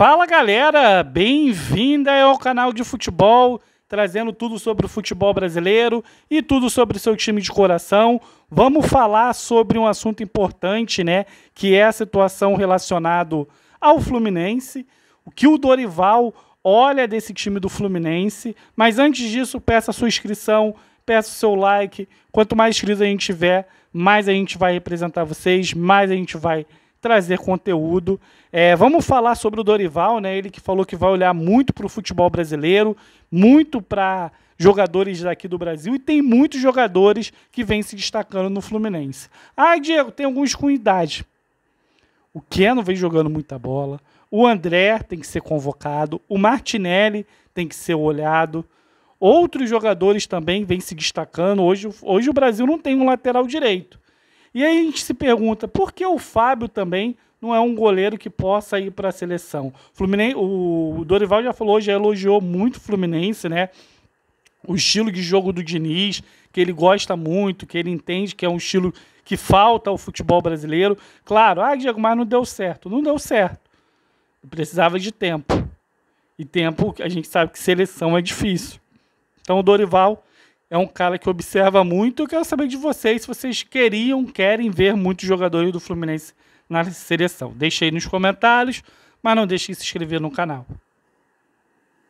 Fala galera, bem-vinda ao canal de futebol, trazendo tudo sobre o futebol brasileiro e tudo sobre seu time de coração. Vamos falar sobre um assunto importante, né, que é a situação relacionado ao Fluminense, o que o Dorival olha desse time do Fluminense. Mas antes disso, peça sua inscrição, peço seu like. Quanto mais inscritos a gente tiver, mais a gente vai representar vocês, mais a gente vai trazer conteúdo. É, vamos falar sobre o Dorival, né? Ele que falou que vai olhar muito para o futebol brasileiro, muito para jogadores daqui do Brasil e tem muitos jogadores que vêm se destacando no Fluminense. Ah, Diego, tem alguns com idade. O Keno vem jogando muita bola. O André tem que ser convocado. O Martinelli tem que ser olhado. Outros jogadores também vêm se destacando. Hoje, hoje o Brasil não tem um lateral direito. E aí a gente se pergunta por que o Fábio também não é um goleiro que possa ir para a seleção. Fluminense, o Dorival já falou, já elogiou muito o Fluminense, né? O estilo de jogo do Diniz, que ele gosta muito, que ele entende que é um estilo que falta ao futebol brasileiro. Claro, ah, Diego, mas não deu certo. Não deu certo. Precisava de tempo. E tempo, a gente sabe que seleção é difícil. Então o Dorival é um cara que observa muito. Eu quero saber de vocês se vocês queriam, querem ver muitos jogadores do Fluminense na seleção. Deixe aí nos comentários, mas não deixe de se inscrever no canal.